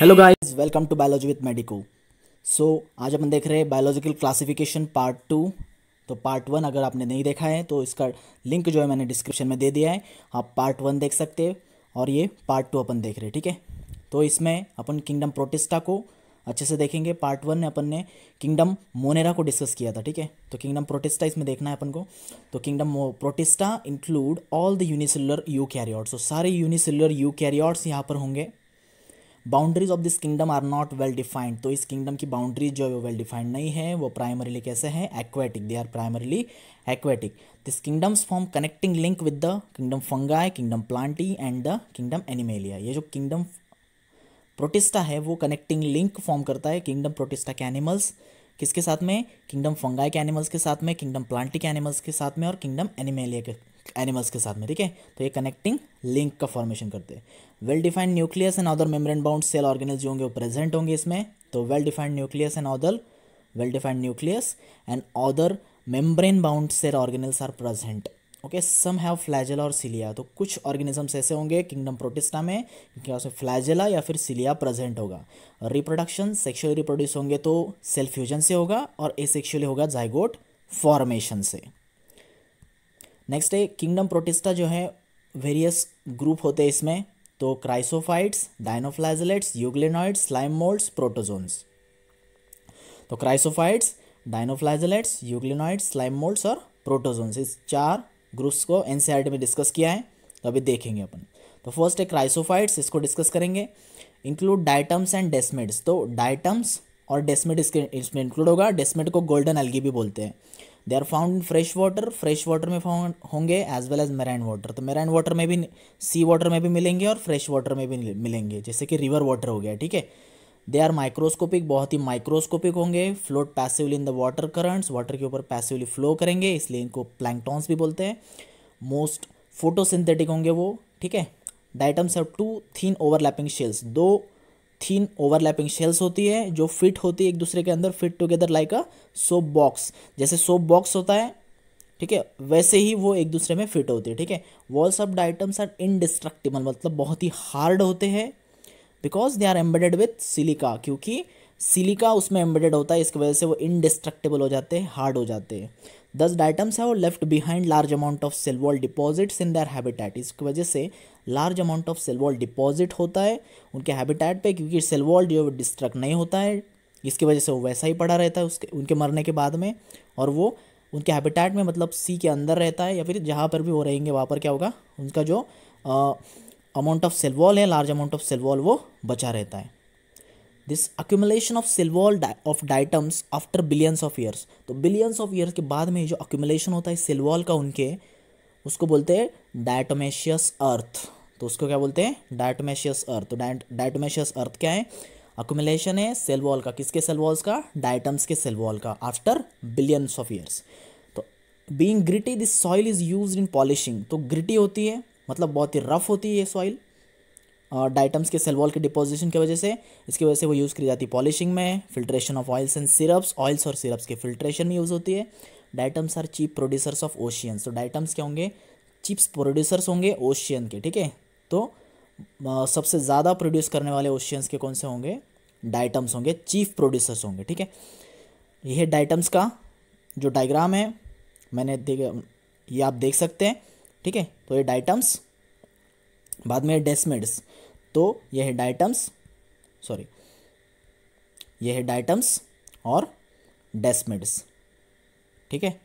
hello guys welcome to biology with medico so आज अपन देख रहे हैं बायोलॉजिकल क्लासिफिकेशन पार्ट टू तो पार्ट वन अगर आपने नहीं देखा है तो इसका लिंक जो है मैंने डिस्क्रिप्शन में दे दिया है आप पार्ट वन देख सकते हैं और ये पार्ट टू अपन देख रहे हैं ठीक है तो इसमें अपन किंगडम प्रोटिस्टा को अच्छे से देखेंगे पार्ट वन में अपन ने किंगडम मोनेरा को डिस्कस किया था ठीक है तो किंगडम प्रोटिस्टा इसमें देखना है अपन को तो kingdom protista include all the unicellular eukaryotes सारे यूनिसेलर यू कैरियॉर्ड्स यहाँ पर होंगे boundaries of this kingdom are not well defined तो इस किंगडम की बाउंड्रीज जो है वो वेल डिफाइंड नहीं है वो प्राइमरीली कैसे हैं aquatic they are primarily aquatic this kingdoms form connecting link with the kingdom fungi kingdom plantae and the kingdom animalia ये जो किंगडम प्रोटिस्टा है वो कनेक्टिंग लिंक फॉर्म करता है किंगडम प्रोटिस्टा के एनिमल्स किसके साथ में किंगडम फंगाई के एनिमल्स के साथ में किंगडम प्लांटी के एनिमल्स के साथ में और किंगडम एनिमेलिया के एनिमल्स के साथ में ठीक है तो ये कनेक्टिंग लिंक का फॉर्मेशन करते हैं well defined nucleus and other membrane bound cell organelles जो होंगे वो प्रेजेंट होंगे इसमें तो well defined nucleus and other well defined nucleus and other membrane bound cell organelles are present okay some have flagella और cilia तो कुछ organisms ऐसे होंगे किंगडम प्रोटिस्टा में क्या उसमें फ्लैजेला या फिर सिलिया प्रेजेंट होगा रिप्रोडक्शन सेक्शुअली रिप्रोड्यूस होंगे तो सेल्फ फ्यूजन से होगा और एसेक्शुअली होगा जाइगोट फॉर्मेशन से नेक्स्ट है किंगडम प्रोटिस्टा जो है वेरियस ग्रुप होते हैं इसमें तो chrysophytes dinoflagellates euglenoids slime moulds protozoans तो chrysophytes dinoflagellates euglenoids slime moulds और प्रोटोजोन्स इस चार ग्रुप्स को एन e में डिस्कस किया है तो अभी देखेंगे अपन तो फर्स्ट है क्राइसोफाइट्स इसको डिस्कस करेंगे इंक्लूड डाइटम्स एंड डेस्मेट्स तो डाइटम्स और डेस्मेट इसके इसमें इंक्लूड होगा डेस्मेट को गोल्डन अलगी भी बोलते हैं they are found in fresh water fresh water में फाउंड होंगे as well as marine water तो मेराइन वाटर में भी सी वाटर में भी मिलेंगे और फ्रेश वाटर में भी मिलेंगे जैसे कि रिवर वाटर हो गया ठीक है दे आर माइक्रोस्कोपिक बहुत ही माइक्रोस्कोपिक होंगे float passively in the water currents water के ऊपर पैसिवली फ्लो करेंगे इसलिए इनको प्लैंकटॉन्स भी बोलते हैं मोस्ट फोटोसिंथेटिक होंगे वो ठीक है diatoms have two thin overlapping shells दो थीन ओवरलैपिंग शेल्स होती है जो फिट होती है एक दूसरे के अंदर fit together like a soap box जैसे सोप बॉक्स होता है ठीक है वैसे ही वो एक दूसरे में फिट होती है ठीक है walls of diatoms are indestructible मतलब बहुत ही हार्ड होते हैं because they are embedded with silica क्योंकि सिलिका उसमें एम्बेडेड होता है इसकी वजह से वो इनडिस्ट्रक्टिबल हो जाते हैं हार्ड हो जाते हैं दस डाइटम्स है वो left behind large amount of cell deposits in their habitat इसकी वजह से large amount of cell wall deposit होता है उनके हैबिटेट पे क्योंकि सेलवॉल जो है डिस्ट्रक्ट नहीं होता है जिसकी वजह से वो वैसा ही पड़ा रहता है उसके उनके मरने के बाद में और वो उनके हैबिटेट में मतलब सी के अंदर रहता है या फिर जहाँ पर भी वो रहेंगे वहाँ पर क्या होगा उनका जो अमाउंट ऑफ सेलवॉल है लार्ज अमाउंट ऑफ सेलवॉल वो बचा रहता है this accumulation of cell wall of diatoms after billions of years तो बिलियंस ऑफ ईयर्स के बाद में जो अक्यूमुलेशन होता है सिल्वॉल का उनके उसको बोलते हैं डायटोमेशियस अर्थ तो उसको क्या बोलते हैं डायटोमेशियस अर्थ तो डायटोमेशियस अर्थ क्या है अकुमुलेशन है सेल वॉल का किसके सेल वॉल्स का डाइटम्स के सेल वॉल का आफ्टर बिलियंस ऑफ ईयर्स तो being gritty this soil is use in polishing तो ग्रिटी होती है मतलब बहुत ही रफ होती है ये सॉइल डाइटम्स के सेल वॉल के डिपोजिशन की वजह से इसकी वजह से वो यूज़ की जाती है पॉलिशिंग में filtration of oils and syrups oils और सिरप्स के फिल्ट्रेशन में यूज़ होती है diatoms are cheap producers of oceans तो डाइटम्स क्या होंगे चिप्स प्रोड्यूसर्स होंगे ओशियन के ठीक है तो सबसे ज़्यादा प्रोड्यूस करने वाले ओशियंस के कौन से होंगे डाइटम्स होंगे चीफ प्रोड्यूसर्स होंगे ठीक है यह डाइटम्स का जो डायग्राम है मैंने ये आप देख सकते हैं ठीक है तो ये डाइटम्स बाद में डेस्मेड्स तो यह है डाइटम्स सॉरी यह है डाइटम्स और डेस्मेड्स ठीक है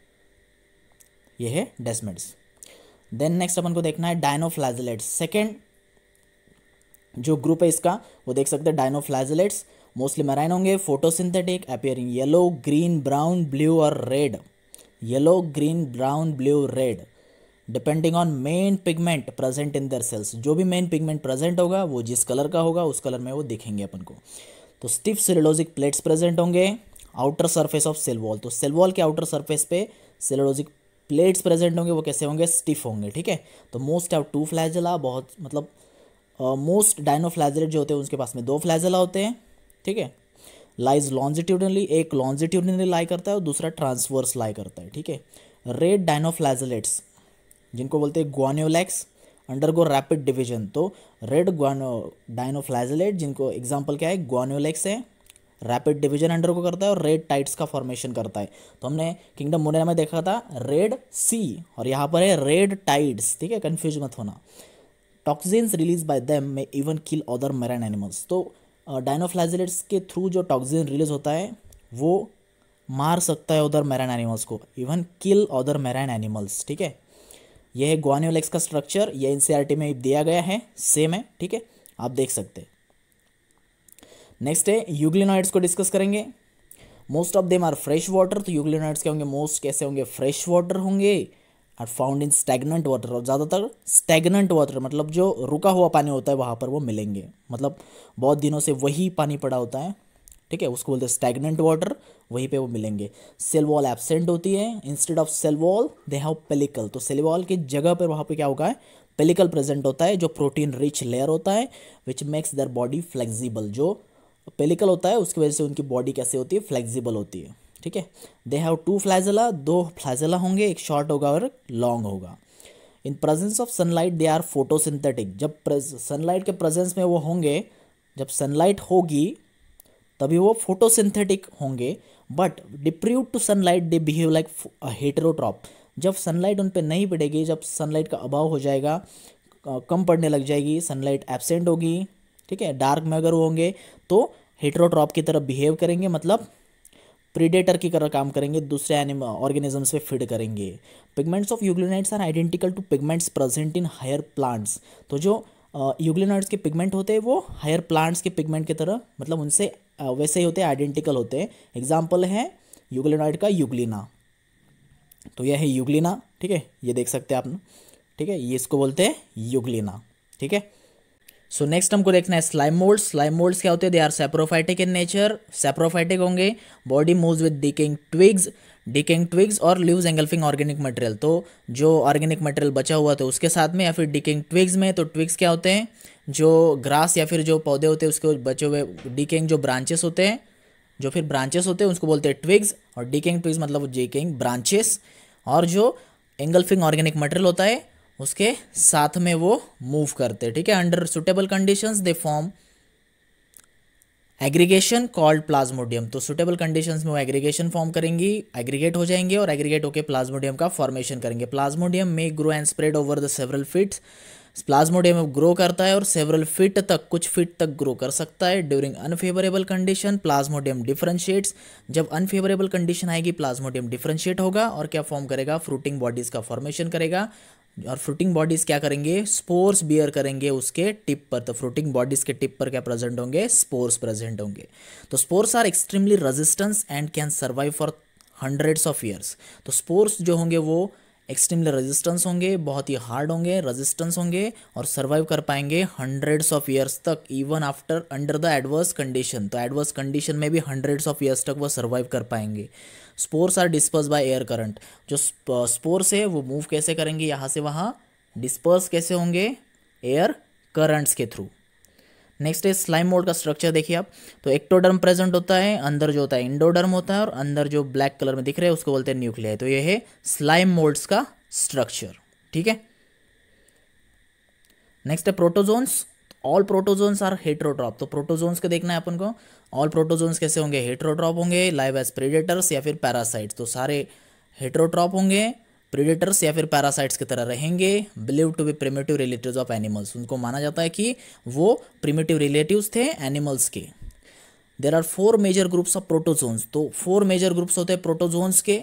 यह है डेस्मेड्स देन नेक्स्ट अपन को देखना है डायनोफ्लाजिलेट्स सेकेंड जो ग्रुप है इसका वो देख सकते हैं डायनोफ्लाजिलेट्स मोस्टली मराइन होंगे photosynthetic appearing yellow green brown blue और red yellow green brown blue red depending on main pigment present in their cells जो भी मेन पिगमेंट प्रेजेंट होगा वो जिस कलर का होगा उस कलर में वो दिखेंगे अपन को तो स्टिफ सेलोजिक प्लेट्स प्रेजेंट होंगे outer surface of cell wall तो सेल वॉल के आउटर सरफेस पे सिलोलॉजिक प्लेट्स प्रेजेंट होंगे वो कैसे होंगे स्टिफ होंगे ठीक है तो मोस्ट हैव टू फ्लैजला बहुत मतलब मोस्ट डायनो फ्लैजलेट जो होते हैं उसके पास में दो फ्लैजला होते हैं ठीक है लाइज लॉन्जिट्यूडनली एक लॉन्जिट्यूडनली लाई करता है और दूसरा ट्रांसवर्स लाई करता है ठीक है रेड डायनो फ्लैजलेट्स जिनको बोलते हैं Gonyaulax undergo rapid division तो रेड ग्वानो डायनो फ्लैजलेट जिनको एग्जाम्पल क्या है ग्वानियोलैक्स है रैपिड डिवीजन अंडर को करता है और रेड टाइट्स का फॉर्मेशन करता है तो हमने किंगडम मोनेरा में देखा था रेड सी और यहाँ पर है रेड टाइड्स ठीक है कन्फ्यूज मत होना toxins release by them may even kill other marine animals तो डायनोफ्लाजिलेट्स के थ्रू जो टॉक्सिन रिलीज होता है वो मार सकता है उधर मैरन एनिमल्स को even kill other marine animals ठीक है यह है ग्वानियोलेक्स का स्ट्रक्चर यह एन e में दिया गया है सेम है ठीक है आप देख सकते हैं नेक्स्ट है यूग्लिनॉइड्स को डिस्कस करेंगे most of them are fresh water तो यूग्लिनॉइड्स क्या होंगे मोस्ट कैसे होंगे फ्रेश वाटर होंगे are found in stagnant water और ज़्यादातर स्टेगनेंट वाटर मतलब जो रुका हुआ पानी होता है वहाँ पर वो मिलेंगे मतलब बहुत दिनों से वही पानी पड़ा होता है ठीक है उसको बोलते हैं स्टेगनेंट वाटर वहीं पे वो मिलेंगे सेल वॉल एबसेंट होती है instead of cell wall they have pellicle तो सेल वॉल की जगह पर वहाँ पे क्या होगा पेलिकल प्रेजेंट होता है जो प्रोटीन रिच लेयर होता है which makes their body flexible जो पेलिकल होता है उसकी वजह से उनकी बॉडी कैसे होती है फ्लेक्सिबल होती है ठीक है दे हैव टू फ्लाइजला दो फ्लाइजला होंगे एक शॉर्ट होगा और लॉन्ग होगा in presence of sunlight they are photosynthetic जब सनलाइट के प्रेजेंस में वो होंगे जब सनलाइट होगी तभी वो फोटोसिंथेटिक होंगे but deprive to sunlight they behave like heterotroph जब सनलाइट उन पर नहीं पड़ेगी जब सनलाइट का अभाव हो जाएगा कम पड़ने लग जाएगी सनलाइट एबसेंट होगी ठीक है डार्क में अगर होंगे तो हेट्रोट्रॉप की तरफ बिहेव करेंगे मतलब प्रीडेटर की तरह काम करेंगे दूसरे एनिमल ऑर्गेनिजम्स पे फीड करेंगे pigments of euglenoids are identical to pigments present in higher plants तो जो यूग्लिनाइट्स के पिगमेंट होते हैं वो हायर प्लांट्स के पिगमेंट की तरह मतलब उनसे वैसे ही होते हैं आइडेंटिकल होते हैं एग्जाम्पल है यूग्लिनाइट का यूग्लिना तो यह है यूग्लिना ठीक है ये देख सकते हैं आप ठीक है ये इसको बोलते हैं यूग्लिना ठीक है सो नेक्स्ट हमको देखना है स्लाइम मोल्ड स्लाइम मोल्ड्स क्या होते हैं they are saprophytic in nature saprophytic होंगे body moves with decaying twigs decaying twigs और लिवज एंगल्फिंग ऑर्गेनिक मटेरियल तो जो ऑर्गेनिक मटेरियल बचा हुआ था उसके साथ में या फिर डिकिंग ट्विग्स में तो ट्विग्स क्या होते हैं जो ग्रास या फिर जो पौधे होते हैं उसके बचे हुए डिकिंग जो ब्रांचेस होते हैं जो फिर ब्रांचेस होते हैं उसको बोलते हैं ट्विग्स और डिकिंग ट्विग्स मतलब डिकिंग ब्रांचेस और जो एंगल्फिंग ऑर्गेनिक मटेरियल होता है उसके साथ में वो मूव करते ठीक है under suitable conditions they form aggregation called plasmodium तो सुटेबल कंडीशंस में वो एग्रीगेशन फॉर्म करेंगी एग्रीगेट हो जाएंगे और एग्रीगेट होकर प्लाज्मोडियम का फॉर्मेशन करेंगे प्लाज्मोडियम में grow and spread over the several feet plasmodium grow करता है और सेवरल फिट तक कुछ फिट तक ग्रो कर सकता है during unfavourable condition plasmodium differentiates जब अनफेवरेबल कंडीशन आएगी प्लाज्मोडियम डिफ्रेंशिएट होगा और क्या फॉर्म करेगा फ्रूटिंग बॉडीज़ का फॉर्मेशन करेगा और फ्रूटिंग बॉडीज़ क्या करेंगे स्पोर्स बियर करेंगे उसके टिप पर तो फ्रूटिंग बॉडीज़ के टिप पर क्या प्रेजेंट होंगे स्पोर्स प्रेजेंट होंगे तो spores are extremely resistance and can survive for hundreds of years तो स्पोर्स जो होंगे वो एक्सट्रीमली रेजिस्टेंस होंगे बहुत ही हार्ड होंगे रेजिस्टेंस होंगे और सर्वाइव कर पाएंगे हंड्रेड्स ऑफ ईयर्स तक even after under the adverse condition तो एडवर्स कंडीशन में भी हंड्रेड्स ऑफ ईयर्स तक वो सर्वाइव कर पाएंगे spores are disperse by air current जो स्पोर्स है वो मूव कैसे करेंगे यहाँ से वहाँ डिस्पर्स कैसे होंगे एयर करंट्स के थ्रू नेक्स्ट है स्लाइम मोड का स्ट्रक्चर देखिए आप तो एक्टोडर्म प्रेजेंट होता है अंदर जो होता है इंडोडर्म होता है और अंदर जो ब्लैक कलर में दिख रहा है उसको बोलते हैं न्यूक्लियाई तो ये है स्लाइम मोड्स का स्ट्रक्चर ठीक है नेक्स्ट है protozoans all protozoans are heterotroph तो प्रोटोजोन्स का देखना है अपन को ऑल प्रोटोजोन्स कैसे होंगे हेट्रोड्रॉप होंगे लाइव एज प्रेडेटर्स या फिर पैरासाइट्स तो सारे हेट्रोड्रॉप होंगे प्रीडेटर्स या फिर पैरासाइट्स की तरह रहेंगे believe to be primitive relative of animals उनको माना जाता है कि वो प्रिमेटिव रिलेटिव थे एनिमल्स के there are four major groups of protozoans तो फोर मेजर ग्रुप्स होते हैं प्रोटोजोन्स के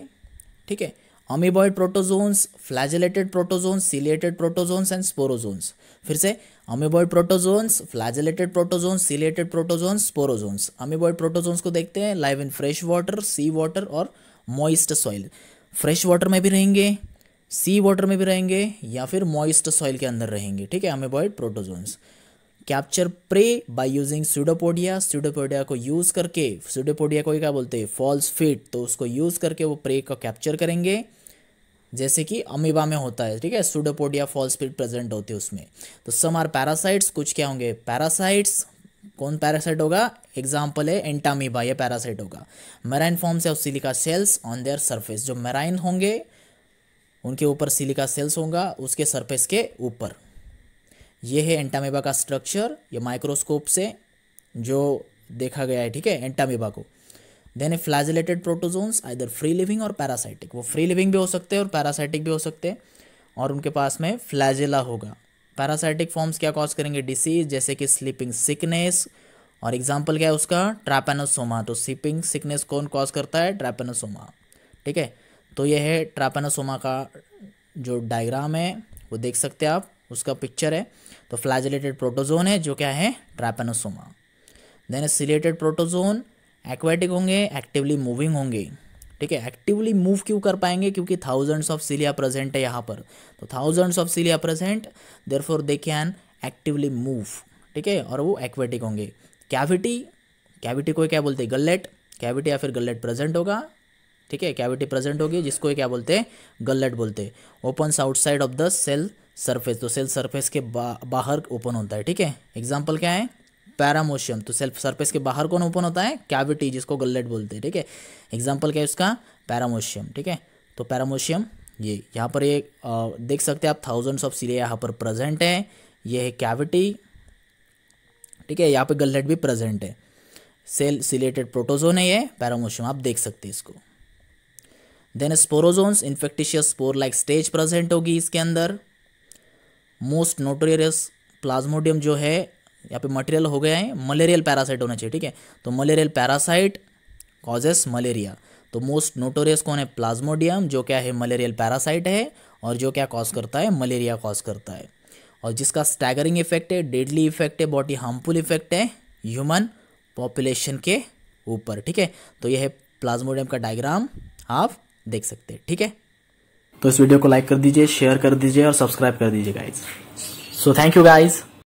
ठीक है amoeboid protozoans flagellated protozoans ciliated protozoans and sporozoans फिर से amoeboid protozoans flagellated protozoans ciliated protozoans sporozoans amoeboid protozoans को देखते हैं live in fresh water sea water और मॉइस्ट सॉइल फ्रेश वाटर में भी रहेंगे सी वाटर में भी रहेंगे या फिर मॉइस्ट सॉइल के अंदर रहेंगे ठीक है amoeboid protozoans capture prey by using pseudopodia pseudopodia को यूज़ करके स्यूडोपोडिया को क्या बोलते हैं फॉल्स फिट तो उसको यूज़ करके वो प्रे को कैप्चर करेंगे जैसे कि अमीबा में होता है ठीक है स्यूडोपोडिया फॉल्स फिट प्रेजेंट होते हैं उसमें तो सम आर पैरासाइट्स कुछ क्या होंगे पैरासाइट्स कौन पैरासाइट होगा एग्जाम्पल है एंटामीबा ये पैरासाइट होगा मेराइन फॉर्म से silica shells on their surface जो मेराइन होंगे उनके ऊपर सिलिका सेल्स होगा उसके सरफेस के ऊपर ये है एंटामीबा का स्ट्रक्चर ये माइक्रोस्कोप से जो देखा गया है ठीक है एंटामीबा को then a flagellated protozoans either free living और पैरासाइटिक वो फ्री लिविंग भी हो सकते हैं और पैरासाइटिक भी हो सकते हैं और उनके पास में फ्लैजिला होगा पैरासाइटिक फॉर्म्स क्या कॉज करेंगे डिसीज जैसे कि स्लीपिंग सिकनेस और एग्जाम्पल क्या है उसका ट्रापेनोसोमा तो स्लीपिंग सिकनेस कौन कॉज करता है ट्रापेनोसोमा ठीक है तो यह है ट्रापेनोसोमा का जो डायग्राम है वो देख सकते हैं आप उसका पिक्चर है तो फ्लैजिलेटेड प्रोटोजोन है जो क्या है trypanosoma then ciliated protozoan aquatic होंगे एक्टिवली मूविंग होंगे ठीक है एक्टिवली मूव क्यों कर पाएंगे क्योंकि थाउजेंड्स ऑफ सिलिया प्रेजेंट है यहाँ पर तो thousands of cilia present there for they can actively move ठीक है और वो एक्वेटिक होंगे कैविटी कैविटी को क्या बोलते हैं गल्लेट कैविटी या फिर गल्लेट प्रेजेंट होगा ठीक है कैविटी प्रेजेंट होगी जिसको क्या बोलते हैं गल्लेट बोलते हैं opens outside of the cell surface तो सेल सरफेस के बा, बाहर ओपन होता है ठीक है एग्जाम्पल क्या है पैरामोशियम तो सेल्फ सरफेस के बाहर कौन ओपन होता है कैविटी जिसको गल्लेट बोलते हैं ठीक है एग्जाम्पल क्या है उसका पैरामोशियम ठीक है तो पैरामोशियम ये यहाँ पर ये देख सकते हैं आप थाउजेंड्स ऑफ सीरे यहाँ पर प्रेजेंट है ये है कैविटी ठीक है यहाँ पे गल्लेट भी प्रेजेंट है सेल सिलेटेड प्रोटोजोन है ये पैरामोशियम आप देख सकते हैं इसको then sporozoans infectious spore like stage present होगी इसके अंदर मोस्ट नोटोरियस प्लाज्मोडियम जो है यहाँ पे मटेरियल हो गया है मलेरियल पैरासाइट होना चाहिए ठीक है तो मलेरियल पैरासाइट कॉजेस मलेरिया तो मोस्ट नोटोरियस कौन है प्लाज्मोडियम जो क्या है मलेरियल पैरासाइट है और जो क्या कॉज करता है मलेरिया कॉज करता है और जिसका स्टैगरिंग इफेक्ट है डेडली इफेक्ट है बहुत ही हार्मफुल इफेक्ट है ह्यूमन पॉपुलेशन के ऊपर ठीक है तो यह है प्लाज्मोडियम का डायग्राम आप देख सकते हैं ठीक है तो इस वीडियो को लाइक कर दीजिए शेयर कर दीजिए और सब्सक्राइब कर दीजिए guys so thank you guys